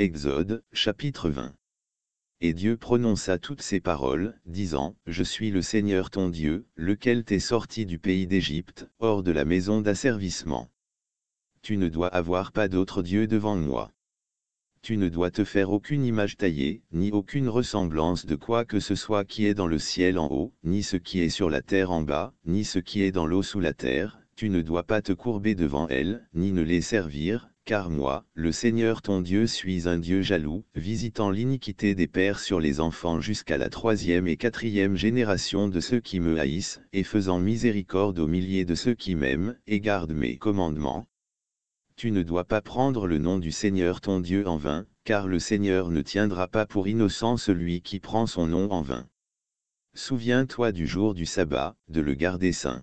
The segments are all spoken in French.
Exode, chapitre 20. Et Dieu prononça toutes ces paroles, disant, Je suis le Seigneur ton Dieu, lequel t'es sorti du pays d'Égypte, hors de la maison d'asservissement. Tu ne dois avoir pas d'autre Dieu devant moi. Tu ne dois te faire aucune image taillée, ni aucune ressemblance de quoi que ce soit qui est dans le ciel en haut, ni ce qui est sur la terre en bas, ni ce qui est dans l'eau sous la terre, tu ne dois pas te courber devant elle, ni ne les servir, car moi, le Seigneur ton Dieu suis un Dieu jaloux, visitant l'iniquité des pères sur les enfants jusqu'à la troisième et quatrième génération de ceux qui me haïssent, et faisant miséricorde aux milliers de ceux qui m'aiment, et gardent mes commandements. Tu ne dois pas prendre le nom du Seigneur ton Dieu en vain, car le Seigneur ne tiendra pas pour innocent celui qui prend son nom en vain. Souviens-toi du jour du sabbat, de le garder saint.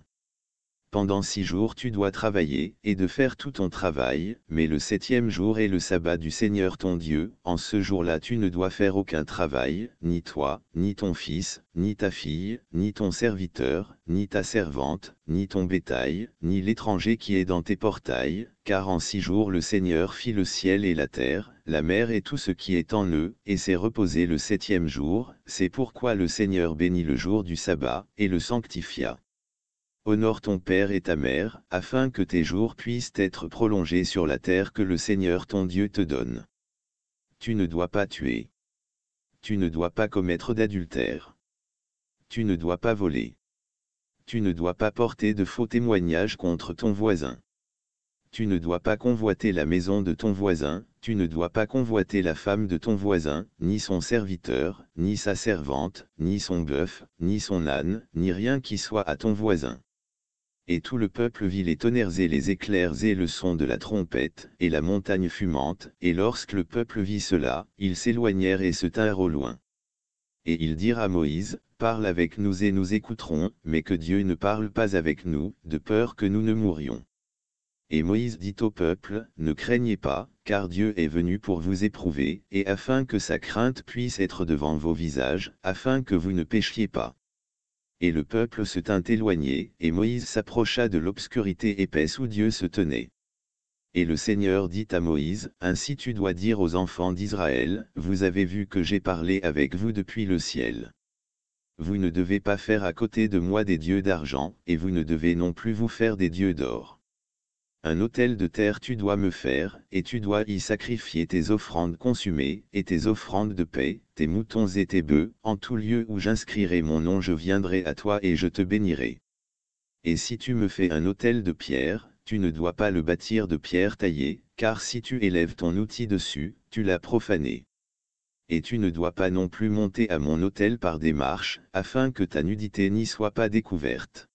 Pendant six jours tu dois travailler, et de faire tout ton travail, mais le septième jour est le sabbat du Seigneur ton Dieu, en ce jour-là tu ne dois faire aucun travail, ni toi, ni ton fils, ni ta fille, ni ton serviteur, ni ta servante, ni ton bétail, ni l'étranger qui est dans tes portails, car en six jours le Seigneur fit le ciel et la terre, la mer et tout ce qui est en eux, et s'est reposé le septième jour, c'est pourquoi le Seigneur bénit le jour du sabbat, et le sanctifia. Honore ton père et ta mère, afin que tes jours puissent être prolongés sur la terre que le Seigneur ton Dieu te donne. Tu ne dois pas tuer. Tu ne dois pas commettre d'adultère. Tu ne dois pas voler. Tu ne dois pas porter de faux témoignages contre ton voisin. Tu ne dois pas convoiter la maison de ton voisin, tu ne dois pas convoiter la femme de ton voisin, ni son serviteur, ni sa servante, ni son bœuf, ni son âne, ni rien qui soit à ton voisin et tout le peuple vit les tonnerres et les éclairs et le son de la trompette, et la montagne fumante, et lorsque le peuple vit cela, ils s'éloignèrent et se tinrent au loin. Et ils dirent à Moïse, Parle avec nous et nous écouterons, mais que Dieu ne parle pas avec nous, de peur que nous ne mourions. Et Moïse dit au peuple, Ne craignez pas, car Dieu est venu pour vous éprouver, et afin que sa crainte puisse être devant vos visages, afin que vous ne péchiez pas et le peuple se tint éloigné, et Moïse s'approcha de l'obscurité épaisse où Dieu se tenait. Et le Seigneur dit à Moïse, Ainsi tu dois dire aux enfants d'Israël, Vous avez vu que j'ai parlé avec vous depuis le ciel. Vous ne devez pas faire à côté de moi des dieux d'argent, et vous ne devez non plus vous faire des dieux d'or. Un autel de terre tu dois me faire, et tu dois y sacrifier tes offrandes consumées, et tes offrandes de paix, tes moutons et tes bœufs, en tout lieu où j'inscrirai mon nom je viendrai à toi et je te bénirai. Et si tu me fais un autel de pierre, tu ne dois pas le bâtir de pierre taillée, car si tu élèves ton outil dessus, tu l'as profané. Et tu ne dois pas non plus monter à mon autel par des marches, afin que ta nudité n'y soit pas découverte.